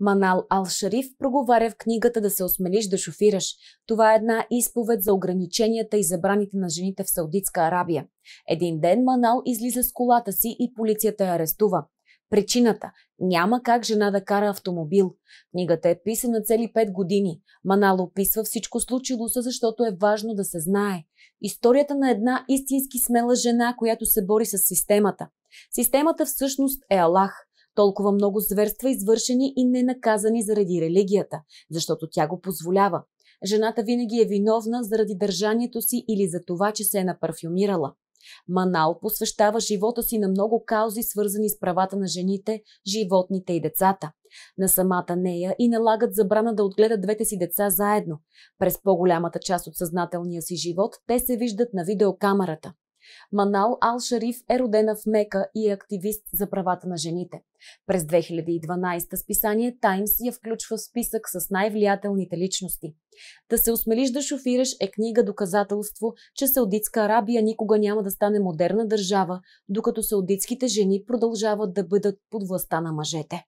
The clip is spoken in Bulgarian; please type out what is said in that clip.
Манал Ал-Шариф проговаря в книгата Да се осмелиш да шофираш. Това е една изповед за ограниченията и забраните на жените в Саудитска Арабия. Един ден Манал излиза с колата си и полицията я арестува. Причината – няма как жена да кара автомобил. Книгата е писана цели 5 години. Манал описва всичко случило се, защото е важно да се знае. Историята на една истински смела жена, която се бори с системата. Системата всъщност е Аллах – толкова много зверства извършени и ненаказани заради религията, защото тя го позволява. Жената винаги е виновна заради държанието си или за това, че се е напарфюмирала. Манал посвещава живота си на много каузи, свързани с правата на жените, животните и децата. На самата нея и налагат забрана да отгледат двете си деца заедно. През по-голямата част от съзнателния си живот те се виждат на видеокамерата. Манал Ал-Шариф е родена в Мека и е активист за правата на жените. През 2012 списание Таймс я включва в списък с най-влиятелните личности. Да се осмелиш да шофираш е книга доказателство, че Саудитска Арабия никога няма да стане модерна държава, докато саудитските жени продължават да бъдат под властта на мъжете.